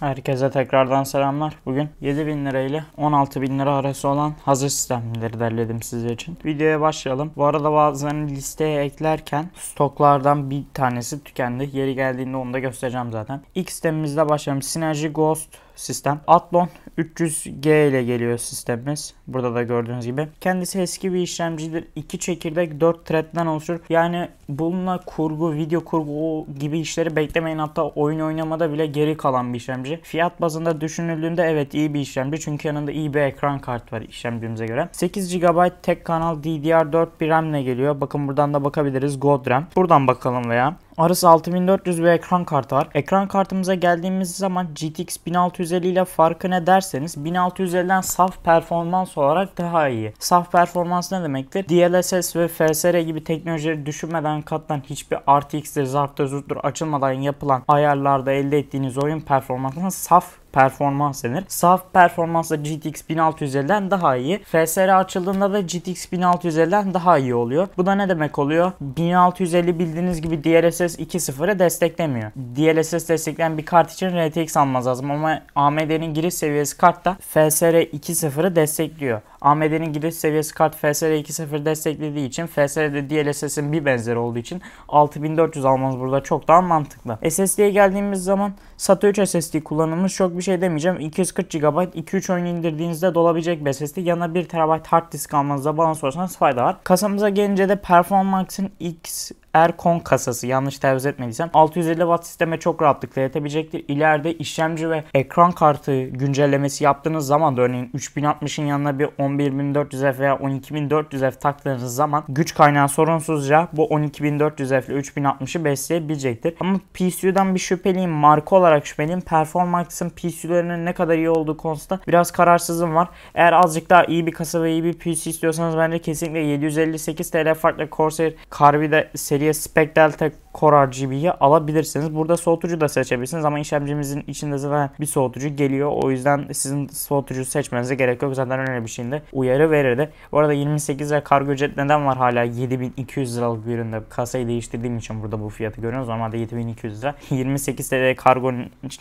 Herkese tekrardan selamlar. Bugün 7000 lira ile 16000 lira arası olan hazır sistemleri derledim sizler için. Videoya başlayalım. Bu arada bazılarını listeye eklerken stoklardan bir tanesi tükendi. Yeri geldiğinde onu da göstereceğim zaten. İlk sistemimizde başlayalım. Synergy Ghost sistem. Athlon 300G ile geliyor sistemimiz. Burada da gördüğünüz gibi. Kendisi eski bir işlemcidir. 2 çekirdek 4 thread'den oluşur. Yani bununla kurgu, video kurgu gibi işleri beklemeyin. Hatta oyun oynamada bile geri kalan bir işlemci. Fiyat bazında düşünüldüğünde evet iyi bir işlemci. Çünkü yanında iyi bir ekran kart var işlemcimize göre. 8 GB tek kanal DDR4 bir RAM ile geliyor. Bakın buradan da bakabiliriz. God RAM. Buradan bakalım veya Arası 6400 bir ekran kartı var. Ekran kartımıza geldiğimiz zaman GTX 1650 ile farkı ne derseniz 1650'den saf performans olarak daha iyi. Saf performans ne demektir? DLSS ve FSR gibi teknolojileri düşünmeden katlan hiçbir RTX'dir, zarftır, zurttur açılmadan yapılan ayarlarda elde ettiğiniz oyun performansına saf performans denir. Saf performansla GTX 1650'den daha iyi. FSR açıldığında da GTX 1650'den daha iyi oluyor. Bu da ne demek oluyor? 1650 bildiğiniz gibi DLSS 2.0'ı desteklemiyor. DLSS destekleyen bir kart için RTX almaz lazım ama AMD'nin giriş seviyesi kartta FSR 2.0'ı destekliyor. AMD'nin giriş seviyesi kart FSR 2.0 desteklediği için FSR'de DLSS'in bir benzeri olduğu için 6400 almanız burada çok daha mantıklı. SSD'ye geldiğimiz zaman SATA 3 SSD kullanılmış çok bir şey demeyeceğim. 240 GB 2-3 oyun indirdiğinizde dolabilecek bir SSD. Yanına 1 TB hard disk almanızda bana sorarsanız fayda var. Kasamıza gelince de Performanx'ın X Erkon kasası yanlış telaffuz etmediysem 650 watt sisteme çok rahatlıkla yetebilecektir. İleride işlemci ve ekran kartı güncellemesi yaptığınız zaman da örneğin 3060'ın yanına bir 11400F veya 12400F taktığınız zaman güç kaynağı sorunsuzca bu 12400F ile 3060'ı besleyebilecektir. Ama PCU'dan bir şüpheliyim. Marka olarak şüpheliyim. Performans'ın PCU'larının ne kadar iyi olduğu konusunda biraz kararsızım var. Eğer azıcık daha iyi bir kasa ve iyi bir PC istiyorsanız bence kesinlikle 758 TL farklı Corsair Carbide फिर ये spectral Core RGB'yi alabilirsiniz. Burada soğutucu da seçebilirsiniz ama işlemcimizin içinde zaten bir soğutucu geliyor. O yüzden sizin soğutucu seçmenize gerek yok. Zaten öyle bir şeyinde uyarı verirdi. Bu arada 28 lira kargo ücret neden var hala 7200 liralık bir üründe? Kasayı değiştirdiğim için burada bu fiyatı görüyoruz. Normalde 7200 lira. 28 TL kargo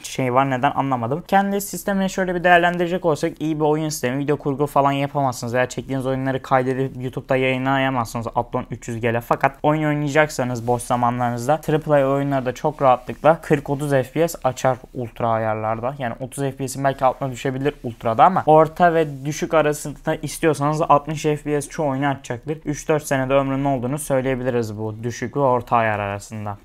şey var neden anlamadım. Kendi sistemini şöyle bir değerlendirecek olsak iyi bir oyun sistemi. Video kurgu falan yapamazsınız. Eğer çektiğiniz oyunları kaydedip YouTube'da yayınlayamazsınız. Athlon 300 gele. Fakat oyun oynayacaksanız boş zamanlarınızda baktığınızda AAA oyunlarda çok rahatlıkla 40-30 FPS açar ultra ayarlarda. Yani 30 FPS'in belki altına düşebilir ultrada ama orta ve düşük arasında istiyorsanız 60 FPS çoğu oyunu açacaktır. 3-4 senede ömrünün olduğunu söyleyebiliriz bu düşük ve orta ayar arasında.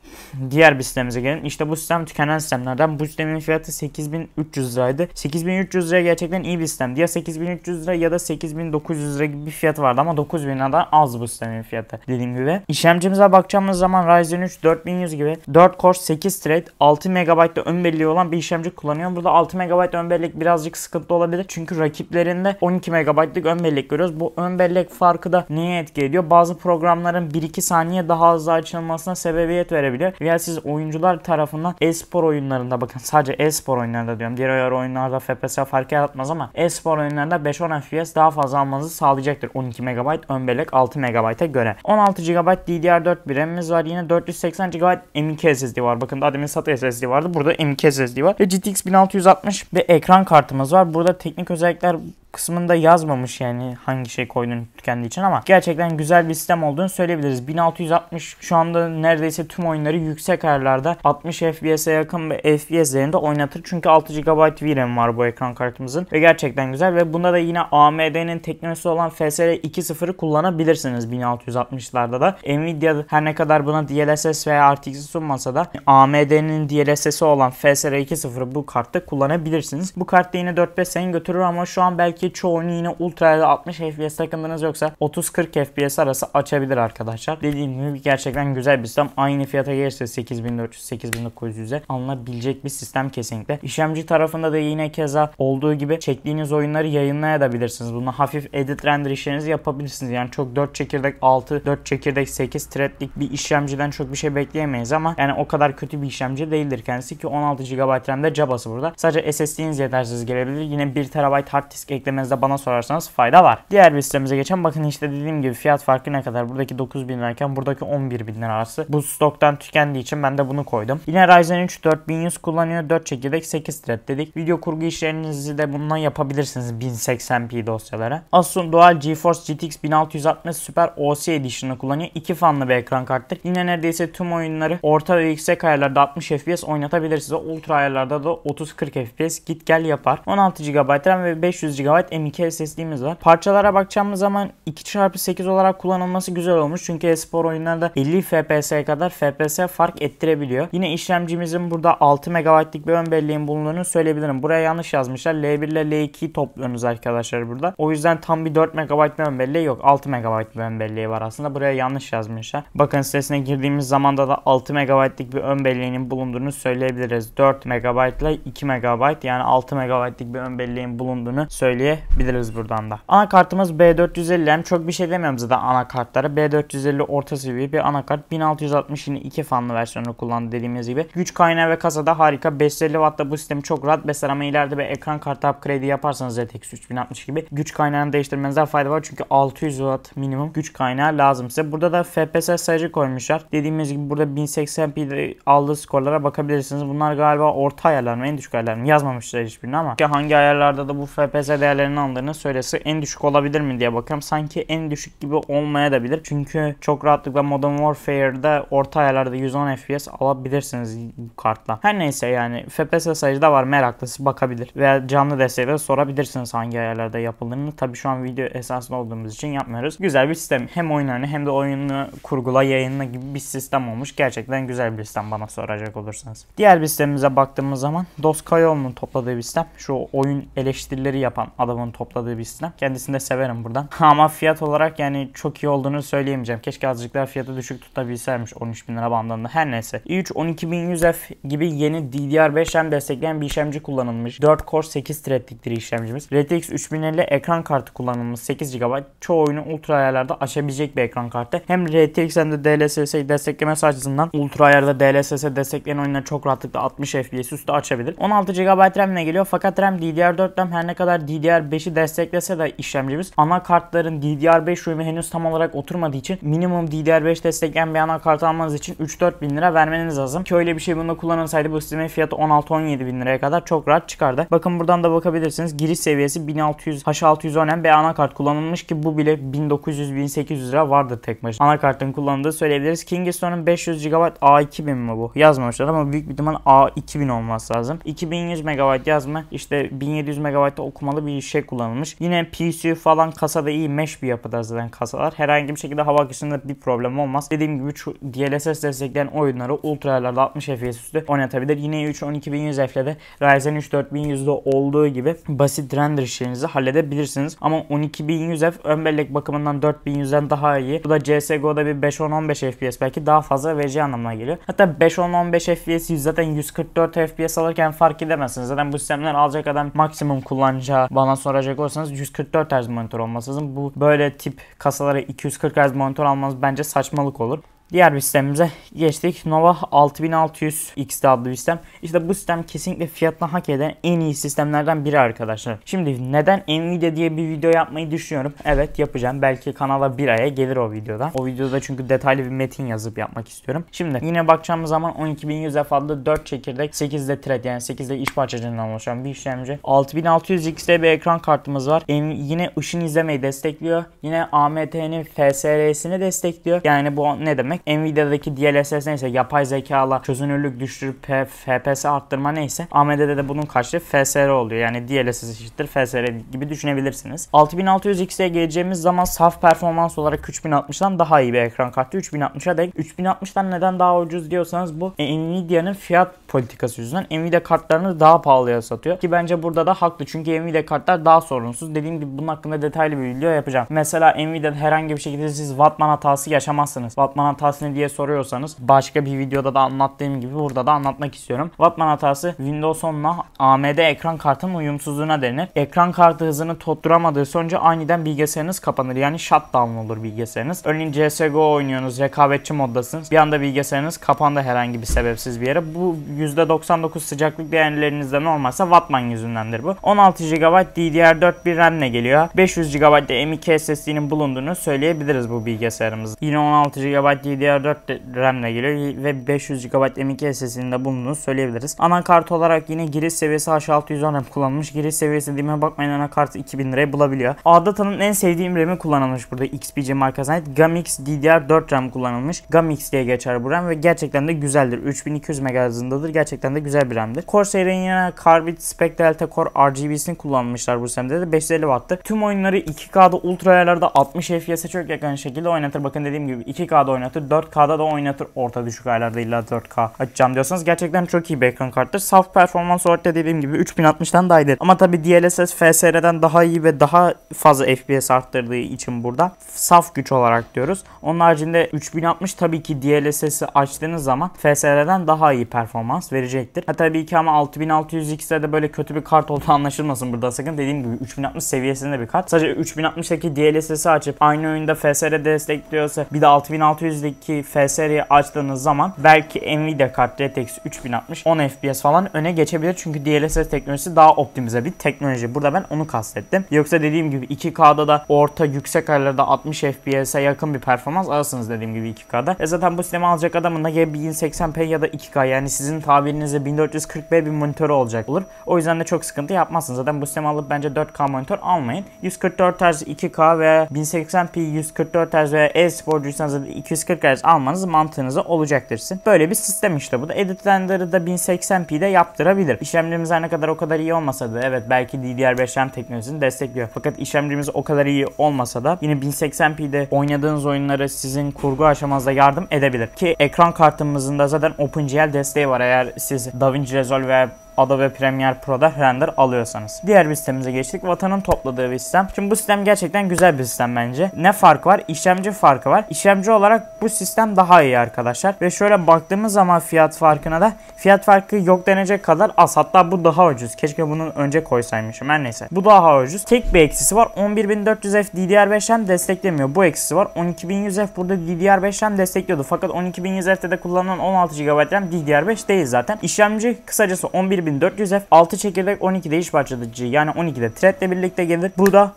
Diğer bir sistemimize gelin. İşte bu sistem tükenen sistemlerden. Bu sistemin fiyatı 8300 liraydı. 8300 lira gerçekten iyi bir sistemdi. Ya 83300 lira ya da 8900 lira gibi bir fiyatı vardı ama 9000 liradan az bu sistemin fiyatı dediğim gibi. İşlemcimize bakacağımız zaman Ryzen 3 4100 gibi 4 core 8 thread 6 MB'da ön belleği olan bir işlemci kullanıyorum. Burada 6 MB ön bellek birazcık sıkıntı olabilir. Çünkü rakiplerinde 12 MB'lık ön bellek görüyoruz. Bu ön bellek farkı da niye etki ediyor? Bazı programların 1-2 saniye daha hızlı açılmasına sebebiyet verebilir. Veya siz oyuncular tarafından e-spor oyunlarında bakın sadece e-spor oyunlarında diyorum. Diğer oyunlarda FPS farkı yaratmaz ama e-spor oyunlarında 5-10 FPS daha fazla almanızı sağlayacaktır. 12 MB ön bellek 6 MB'a göre. 16 GB DDR4 bir RAM'imiz var. Yine 480 80 GB M.2 SSD var. Bakın daha demin SATA SSD vardı. Burada M.2 SSD var. Ve GTX 1660 ve ekran kartımız var. Burada teknik özellikler kısmında yazmamış yani hangi şey koyduğunu kendi için ama gerçekten güzel bir sistem olduğunu söyleyebiliriz. 1660 şu anda neredeyse tüm oyunları yüksek ayarlarda 60 FPS'e yakın ve FPS'lerinde oynatır. Çünkü 6 GB VRAM var bu ekran kartımızın ve gerçekten güzel ve bunda da yine AMD'nin teknolojisi olan FSR 2.0'ı kullanabilirsiniz 1660'larda da. Nvidia her ne kadar buna DLSS veya RTX sunmasa da AMD'nin DLSS'i olan FSR 2.0'ı bu kartta kullanabilirsiniz. Bu kart da yine 4-5 sene götürür ama şu an belki ki çoğunu yine Ultra ya 60 FPS takımlarınız yoksa 30-40 FPS arası açabilir arkadaşlar. Dediğim gibi gerçekten güzel bir sistem. Aynı fiyata gelirse 8400-8900'e alınabilecek bir sistem kesinlikle. İşlemci tarafında da yine keza olduğu gibi çektiğiniz oyunları yayınlayabilirsiniz. Bunu hafif edit render işlerinizi yapabilirsiniz. Yani çok 4 çekirdek 6, 4 çekirdek 8 threadlik bir işlemciden çok bir şey bekleyemeyiz ama yani o kadar kötü bir işlemci değildir kendisi ki 16 GB RAM'de cabası burada. Sadece SSD'iniz yetersiz gelebilir. Yine 1 TB hard disk ekleme beklemenizde bana sorarsanız fayda var. Diğer bir sitemize geçen bakın işte dediğim gibi fiyat farkı ne kadar? Buradaki 9000 lirayken buradaki 11000 lira arası. Bu stoktan tükendiği için ben de bunu koydum. Yine Ryzen 3 4100 kullanıyor. 4 çekirdek 8 thread dedik. Video kurgu işlerinizi de bundan yapabilirsiniz 1080p dosyalara. Asus'un Dual GeForce GTX 1660 Super OC Edition'ı kullanıyor. 2 fanlı bir ekran karttır. Yine neredeyse tüm oyunları orta ve yüksek ayarlarda 60 FPS oynatabilirsiniz. Ultra ayarlarda da 30-40 FPS git gel yapar. 16 GB RAM ve 500 GB M2 SSD'miz var. Parçalara bakacağımız zaman 2x8 olarak kullanılması güzel olmuş. Çünkü espor oyunlarda 50 FPS'ye kadar FPS fark ettirebiliyor. Yine işlemcimizin burada 6 MB'lik bir ön belleğin bulunduğunu söyleyebilirim. Buraya yanlış yazmışlar. L1 ile l 2 topluyorsunuz arkadaşlar burada. O yüzden tam bir 4 MB ön belleği yok. 6 MB ön belleği var aslında. Buraya yanlış yazmışlar. Bakın sitesine girdiğimiz zaman da 6 MB'lik bir ön belleğinin bulunduğunu söyleyebiliriz. 4 MB ile 2 MB yani 6 MB'lik bir ön belleğin bulunduğunu söyleyebiliriz diyebiliriz buradan da. Anakartımız B450M. Çok bir şey demiyorum zaten anakartlara. B450 orta seviye bir anakart. 1660 yine iki fanlı versiyonu kullandı dediğimiz gibi. Güç kaynağı ve kasada harika. 550 Watt'ta bu sistemi çok rahat besler ama ileride bir ekran kartı upgrade yaparsanız ZX 3060 gibi güç kaynağını değiştirmenizde fayda var. Çünkü 600 Watt minimum güç kaynağı lazım size. Burada da FPS sayıcı koymuşlar. Dediğimiz gibi burada 1080p'de aldığı skorlara bakabilirsiniz. Bunlar galiba orta ayarlar mı? En düşük ayarlar mı? Yazmamışlar hiçbirini ama hangi ayarlarda da bu FPS değer değerlerini aldığını söylesi en düşük olabilir mi diye bakıyorum. Sanki en düşük gibi olmaya da bilir. Çünkü çok rahatlıkla Modern Warfare'da orta ayarlarda 110 FPS alabilirsiniz kartla. Her neyse yani FPS sayıcı da var meraklısı bakabilir. Veya canlı desteğe sorabilirsiniz hangi ayarlarda yapıldığını. Tabi şu an video esasında olduğumuz için yapmıyoruz. Güzel bir sistem. Hem oyun hem de oyunu kurgula yayınla gibi bir sistem olmuş. Gerçekten güzel bir sistem bana soracak olursanız. Diğer bir sistemimize baktığımız zaman Doskayol'un topladığı bir sistem. Şu oyun eleştirileri yapan adamın topladığı bir sistem. Kendisini de severim buradan. Ama fiyat olarak yani çok iyi olduğunu söyleyemeyeceğim. Keşke azıcık daha fiyatı düşük tutabilseymiş 13 bin lira bandında. Her neyse. i3 12100F gibi yeni DDR5 RAM destekleyen bir işlemci kullanılmış. 4 core 8 threadlik bir işlemcimiz. RTX 3050 ekran kartı kullanılmış 8 GB. Çoğu oyunu ultra ayarlarda açabilecek bir ekran kartı. Hem RTX hem de DLSS desteklemesi açısından ultra ayarda DLSS destekleyen oyunları çok rahatlıkla 60 FPS üstü açabilir. 16 GB RAM ile geliyor fakat RAM DDR4 RAM her ne kadar DDR DDR5'i desteklese de işlemcimiz anakartların DDR5 RAM'i henüz tam olarak oturmadığı için minimum DDR5 destekleyen bir anakart almanız için 3-4 bin lira vermeniz lazım. Ki öyle bir şey bunda kullanılsaydı bu sistemin fiyatı 16-17 bin liraya kadar çok rahat çıkardı. Bakın buradan da bakabilirsiniz. Giriş seviyesi 1600 H610M bir anakart kullanılmış ki bu bile 1900-1800 lira vardır tek başına. Anakartın kullanıldığı söyleyebiliriz. Kingston'un 500 GB A2000 mi bu? Yazmamışlar ama büyük bir ihtimal A2000 olması lazım. 2100 MB yazma işte 1700 MB'da okumalı bir şey kullanılmış. Yine PSU falan kasada iyi mesh bir yapıda zaten kasalar. Herhangi bir şekilde hava akışında bir problem olmaz. Dediğim gibi şu DLSS destekleyen oyunları ultra 60 FPS üstü oynatabilir. Yine 3 12100 F'de Ryzen 3 4100'de olduğu gibi basit render işlerinizi halledebilirsiniz. Ama 12100 F ön bellek bakımından 4100'den daha iyi. Bu da CSGO'da bir 5-10-15 FPS belki daha fazla vereceği anlamına geliyor. Hatta 5-10-15 FPS zaten 144 FPS alırken fark edemezsiniz. Zaten bu sistemler alacak adam maksimum kullanacağı bana bana soracak olursanız 144 Hz monitör olması Bu böyle tip kasalara 240 Hz monitör almanız bence saçmalık olur. Diğer bir sistemimize geçtik. Nova 6600 XT adlı bir sistem. İşte bu sistem kesinlikle fiyatına hak eden en iyi sistemlerden biri arkadaşlar. Şimdi neden Nvidia diye bir video yapmayı düşünüyorum. Evet yapacağım. Belki kanala bir aya gelir o videoda. O videoda çünkü detaylı bir metin yazıp yapmak istiyorum. Şimdi yine bakacağımız zaman 12100 F adlı 4 çekirdek 8'de thread yani 8'de iş parçacığından oluşan bir işlemci. 6600 XT bir ekran kartımız var. Yani yine ışın izlemeyi destekliyor. Yine AMT'nin FSR'sini destekliyor. Yani bu ne demek? Nvidia'daki DLSS neyse yapay zekala çözünürlük düşürüp FPS arttırma neyse AMD'de de bunun karşılığı FSR oluyor. Yani DLSS eşittir FSR gibi düşünebilirsiniz. 6600 X'e geleceğimiz zaman saf performans olarak 3060'dan daha iyi bir ekran kartı. 3060'a denk. 3060'dan neden daha ucuz diyorsanız bu e, Nvidia'nın fiyat politikası yüzünden Nvidia kartlarını daha pahalıya satıyor. Ki bence burada da haklı. Çünkü Nvidia kartlar daha sorunsuz. Dediğim gibi bunun hakkında detaylı bir video yapacağım. Mesela Nvidia'da herhangi bir şekilde siz Wattman hatası yaşamazsınız. Wattman hatası hatası ne diye soruyorsanız başka bir videoda da anlattığım gibi burada da anlatmak istiyorum. Wattman hatası Windows 10'la AMD ekran kartının uyumsuzluğuna denir. Ekran kartı hızını tutturamadığı sonucu aniden bilgisayarınız kapanır. Yani shutdown olur bilgisayarınız. Örneğin CSGO oynuyorsunuz, rekabetçi moddasınız. Bir anda bilgisayarınız kapandı herhangi bir sebepsiz bir yere. Bu %99 sıcaklık değerlerinizden olmazsa Wattman yüzündendir bu. 16 GB DDR4 bir RAM ile geliyor. 500 GB de M.2 SSD'nin bulunduğunu söyleyebiliriz bu bilgisayarımızda. Yine 16 GB DDR ddr 4 RAM ile geliyor ve 500 GB M.2 SSD'inde bulunduğunu söyleyebiliriz. Anakart olarak yine giriş seviyesi H610 RAM kullanılmış. Giriş seviyesi dediğime bakmayın anakartı 2000 liraya bulabiliyor. Adata'nın en sevdiğim RAM'i kullanılmış burada XPG markasına ait Gamix DDR4 RAM kullanılmış. Gamix diye geçer bu RAM ve gerçekten de güzeldir. 3200 MHz'ındadır. Gerçekten de güzel bir RAM'dir. Corsair'in yine Carbit Spec Delta Core RGB'sini kullanmışlar bu RAM'de de 550 Watt'tı. Tüm oyunları 2K'da ultra ayarlarda 60 FPS'e çok yakın şekilde oynatır. Bakın dediğim gibi 2K'da oynatır oynatır. 4K'da da oynatır. Orta düşük aylarda illa 4K açacağım diyorsanız gerçekten çok iyi bir ekran karttır. Saf performans olarak dediğim gibi 3060'dan daha iyidir. Ama tabi DLSS FSR'den daha iyi ve daha fazla FPS arttırdığı için burada saf güç olarak diyoruz. Onun haricinde 3060 tabii ki DLSS'i açtığınız zaman FSR'den daha iyi performans verecektir. Ha tabii ki ama 6600X'de de böyle kötü bir kart olduğu anlaşılmasın burada sakın. Dediğim gibi 3060 seviyesinde bir kart. Sadece 3060'daki DLSS'i açıp aynı oyunda FSR destekliyorsa bir de 6600'deki 2022 FSR'yi açtığınız zaman belki Nvidia kart RTX 3060 10 FPS falan öne geçebilir. Çünkü DLSS teknolojisi daha optimize bir teknoloji. Burada ben onu kastettim. Yoksa dediğim gibi 2K'da da orta yüksek ayarlarda 60 FPS'e yakın bir performans alırsınız dediğim gibi 2K'da. E zaten bu sistemi alacak adamın da ya 1080p ya da 2K yani sizin tabirinizde 1440p bir monitörü olacak olur. O yüzden de çok sıkıntı yapmazsınız. Zaten bu sistemi alıp bence 4K monitör almayın. 144 Hz 2K veya 1080p 144 Hz veya e-sporcuysanız 240 tekrar almanız mantığınızı olacaktır. Sizin. Böyle bir sistem işte bu da. Edit Render'ı da 1080p'de yaptırabilir. İşlemlerimiz her ne kadar o kadar iyi olmasa da evet belki DDR5 RAM teknolojisini destekliyor. Fakat işlemcimiz o kadar iyi olmasa da yine 1080p'de oynadığınız oyunları sizin kurgu aşamanızda yardım edebilir. Ki ekran kartımızın da zaten OpenGL desteği var. Eğer siz DaVinci Resolve veya Adobe Premiere Pro'da render alıyorsanız. Diğer bir sistemimize geçtik. Vatan'ın topladığı bir sistem. Şimdi bu sistem gerçekten güzel bir sistem bence. Ne fark var? İşlemci farkı var. İşlemci olarak bu sistem daha iyi arkadaşlar. Ve şöyle baktığımız zaman fiyat farkına da fiyat farkı yok denecek kadar az. Hatta bu daha ucuz. Keşke bunun önce koysaymışım. Her neyse. Bu daha ucuz. Tek bir eksisi var. 11400F DDR5M desteklemiyor. Bu eksisi var. 12100F burada DDR5M destekliyordu. Fakat 12100F'te de kullanılan 16 GB RAM DDR5 değil zaten. İşlemci kısacası 11. 2400F 6 çekirdek 12 değiş parçalıcı yani 12'de Thread'le birlikte gelir. Bu da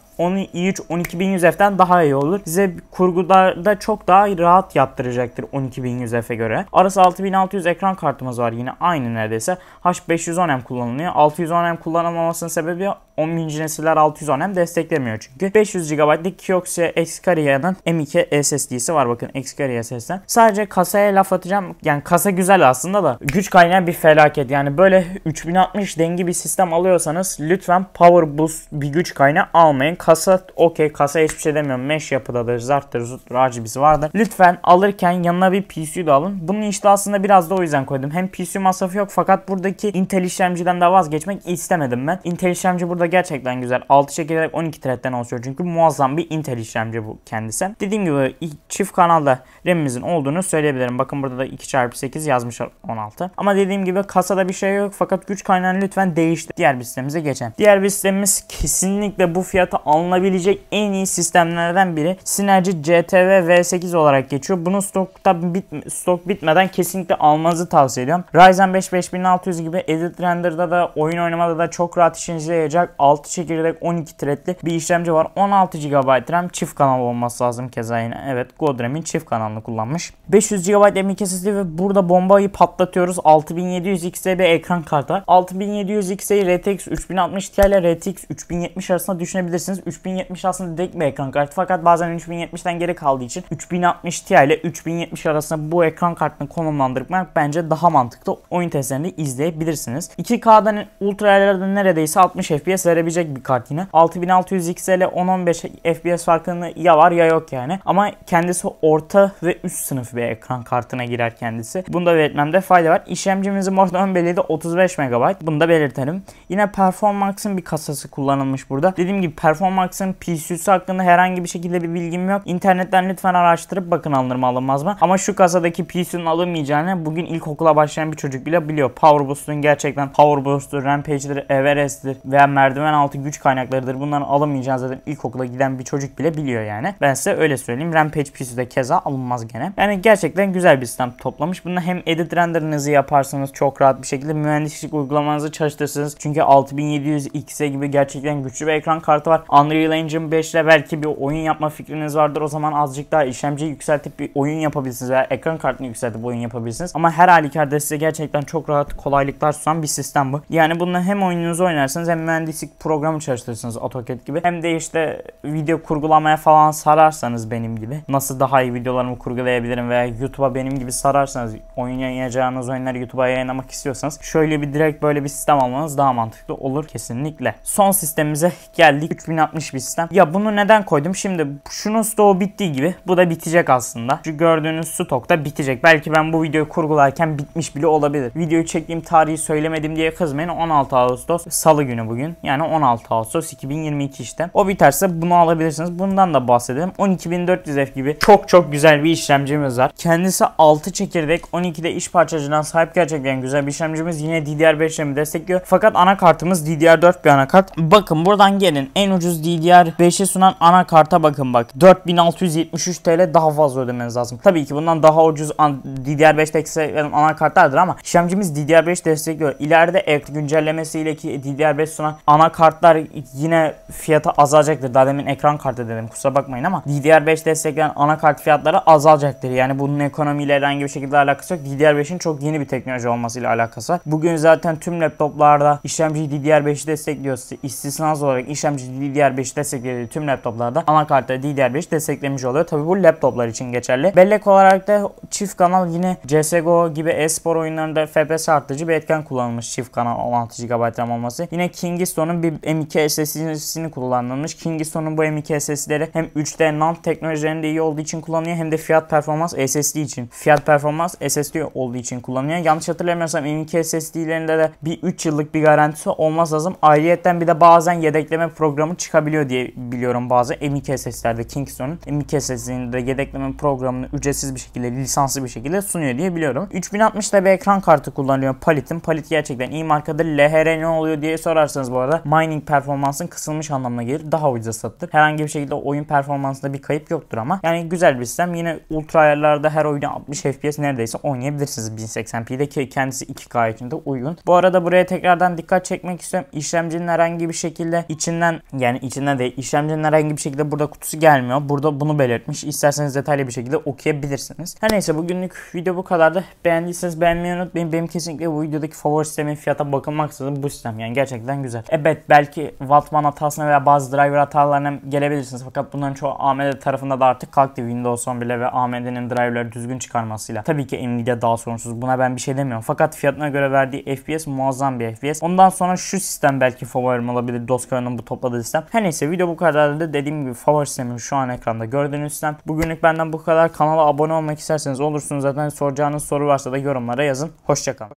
i 12100F'den daha iyi olur. Size kurgularda çok daha rahat yaptıracaktır 12100F'e göre. Arası 6600 ekran kartımız var yine aynı neredeyse. H510M kullanılıyor. 610M kullanılmamasının sebebi 10. nesiller 610M desteklemiyor çünkü. 500 GB'lik Kioxia Xcarria'nın M2 SSD'si var bakın Xcarria SSD'den. Sadece kasaya laf atacağım. Yani kasa güzel aslında da güç kaynağı bir felaket. Yani böyle 3060 dengi bir sistem alıyorsanız lütfen Power Boost bir güç kaynağı almayın kasa okey kasa hiçbir şey demiyorum. Mesh yapıdadır, zarttır, zuttur, RGB'si vardır. Lütfen alırken yanına bir PCU da alın. Bunun işte aslında biraz da o yüzden koydum. Hem PCU masrafı yok fakat buradaki Intel işlemciden de vazgeçmek istemedim ben. Intel işlemci burada gerçekten güzel. 6 çekirdek 12 threadden oluşuyor çünkü muazzam bir Intel işlemci bu kendisi. Dediğim gibi çift kanalda RAM'imizin olduğunu söyleyebilirim. Bakın burada da 2x8 yazmışlar 16. Ama dediğim gibi kasada bir şey yok fakat güç kaynağını lütfen değiştir. Diğer bir sistemimize geçelim. Diğer bir sistemimiz kesinlikle bu fiyata alınabilecek en iyi sistemlerden biri. Synergy CTV V8 olarak geçiyor. Bunu stokta bit, stok bitmeden kesinlikle almanızı tavsiye ediyorum. Ryzen 5 5600 gibi edit render'da da oyun oynamada da çok rahat işinize yarayacak 6 çekirdek 12 threadli bir işlemci var. 16 GB RAM çift kanal olması lazım keza yine. Evet Godrem'in çift kanalını kullanmış. 500 GB M.2 SSD ve burada bombayı patlatıyoruz. 6700X'e bir ekran kartı. 6700 Xe RTX 3060 Ti ile RTX 3070 arasında düşünebilirsiniz. 3070 aslında tek bir ekran kartı fakat bazen 3070'ten geri kaldığı için 3060 Ti ile 3070 arasında bu ekran kartını konumlandırmak bence daha mantıklı. Oyun testlerini izleyebilirsiniz. 2K'dan ultralarda neredeyse 60 FPS verebilecek bir kart yine. 6600 XL 10-15 FPS farkını ya var ya yok yani. Ama kendisi orta ve üst sınıf bir ekran kartına girer kendisi. Bunu da belirtmemde fayda var. İşlemcimizin orada ön belleği de 35 MB. Bunu da belirtelim. Yine performansın bir kasası kullanılmış burada. Dediğim gibi performans Max'ın PC'si hakkında herhangi bir şekilde bir bilgim yok. İnternetten lütfen araştırıp bakın alınır mı alınmaz mı? Ama şu kasadaki PC'nin alınmayacağını bugün ilkokula başlayan bir çocuk bile biliyor. Power Boost'un gerçekten Power Boost'tur, Rampage'dir, Everest'tir veya merdiven altı güç kaynaklarıdır. Bunların alınmayacağını zaten ilkokula giden bir çocuk bile biliyor yani. Ben size öyle söyleyeyim. Rampage PC'si keza alınmaz gene. Yani gerçekten güzel bir sistem toplamış. Bunda hem edit renderınızı yaparsanız çok rahat bir şekilde mühendislik uygulamanızı çalıştırırsınız. Çünkü 6700 XE gibi gerçekten güçlü bir ekran kartı var. Unreal Engine 5 ile belki bir oyun yapma fikriniz vardır. O zaman azıcık daha işlemci yükseltip bir oyun yapabilirsiniz veya ekran kartını yükseltip oyun yapabilirsiniz. Ama her halükarda size gerçekten çok rahat kolaylıklar sunan bir sistem bu. Yani bununla hem oyununuzu oynarsınız hem mühendislik programı çalıştırırsınız AutoCAD gibi. Hem de işte video kurgulamaya falan sararsanız benim gibi. Nasıl daha iyi videolarımı kurgulayabilirim veya YouTube'a benim gibi sararsanız oyun yayınlayacağınız oyunları YouTube'a yayınlamak istiyorsanız şöyle bir direkt böyle bir sistem almanız daha mantıklı olur kesinlikle. Son sistemimize geldik. 3060 yapmış bir sistem. Ya bunu neden koydum? Şimdi şunun stoğu bittiği gibi bu da bitecek aslında. Şu gördüğünüz stok da bitecek. Belki ben bu videoyu kurgularken bitmiş bile olabilir. Videoyu çektiğim tarihi söylemedim diye kızmayın. 16 Ağustos Salı günü bugün. Yani 16 Ağustos 2022 işte. O biterse bunu alabilirsiniz. Bundan da bahsedelim. 12400F gibi çok çok güzel bir işlemcimiz var. Kendisi 6 çekirdek 12'de iş parçacığından sahip gerçekten güzel bir işlemcimiz. Yine DDR5 işlemi destekliyor. Fakat anakartımız DDR4 bir anakart. Bakın buradan gelin en ucuz DDR5'i sunan anakarta bakın bak. 4673 TL daha fazla ödemeniz lazım. Tabii ki bundan daha ucuz DDR5 destekleyen anakartlardır ama işlemcimiz DDR5 destekliyor. İleride ek güncellemesiyle ki DDR5 sunan anakartlar yine fiyata azalacaktır. Daha demin ekran kartı dedim kusura bakmayın ama DDR5 destekleyen anakart fiyatları azalacaktır. Yani bunun ekonomiyle herhangi bir şekilde alakası yok. DDR5'in çok yeni bir teknoloji olmasıyla alakası var. Bugün zaten tüm laptoplarda işlemci DDR5'i destekliyor. İstisnaz olarak işlemci DDR DDR5 desteklediği tüm laptoplarda anakartta DDR5 desteklemiş oluyor. Tabi bu laptoplar için geçerli. Bellek olarak da çift kanal yine CSGO gibi e-spor oyunlarında FPS artıcı bir etken kullanılmış çift kanal 16 GB RAM olması. Yine Kingston'un bir M2 SSD'sini kullanılmış. Kingston'un bu M2 SSD'leri hem 3D NAND teknolojilerinde iyi olduğu için kullanıyor hem de fiyat performans SSD için. Fiyat performans SSD olduğu için kullanıyor. Yanlış hatırlamıyorsam M2 SSD'lerinde de bir 3 yıllık bir garantisi olmaz lazım. Ayrıyetten bir de bazen yedekleme programı çıkar çıkabiliyor diye biliyorum bazı M2 SS'lerde Kingston'un M2 de yedekleme programını ücretsiz bir şekilde lisanslı bir şekilde sunuyor diye biliyorum. 3060 TB ekran kartı kullanıyor Palit'in. Palit gerçekten iyi markada LHR ne oluyor diye sorarsanız bu arada mining performansın kısılmış anlamına gelir. Daha ucuza satılır. Herhangi bir şekilde oyun performansında bir kayıp yoktur ama yani güzel bir sistem. Yine ultra ayarlarda her oyunu 60 FPS neredeyse oynayabilirsiniz 1080p'de ki kendisi 2K içinde uygun. Bu arada buraya tekrardan dikkat çekmek istiyorum. İşlemcinin herhangi bir şekilde içinden yani içinde de işlemcinin herhangi bir şekilde burada kutusu gelmiyor. Burada bunu belirtmiş. İsterseniz detaylı bir şekilde okuyabilirsiniz. Her neyse bugünlük video bu kadardı. Beğendiyseniz beğenmeyi unutmayın. Benim kesinlikle bu videodaki favori sistemin fiyata bakılmaksızın bu sistem. Yani gerçekten güzel. Evet belki Wattman hatasına veya bazı driver hatalarına gelebilirsiniz. Fakat bunların çoğu AMD tarafında da artık kalktı. Windows 11'le ve AMD'nin driverları düzgün çıkarmasıyla. Tabii ki Nvidia daha sorunsuz. Buna ben bir şey demiyorum. Fakat fiyatına göre verdiği FPS muazzam bir FPS. Ondan sonra şu sistem belki favorim olabilir. Doska'nın bu topladığı sistem. Her neyse video bu kadardı. Dediğim gibi favori sistemim şu an ekranda gördüğünüz sistem. Bugünlük benden bu kadar. Kanala abone olmak isterseniz olursunuz. Zaten soracağınız soru varsa da yorumlara yazın. Hoşçakalın.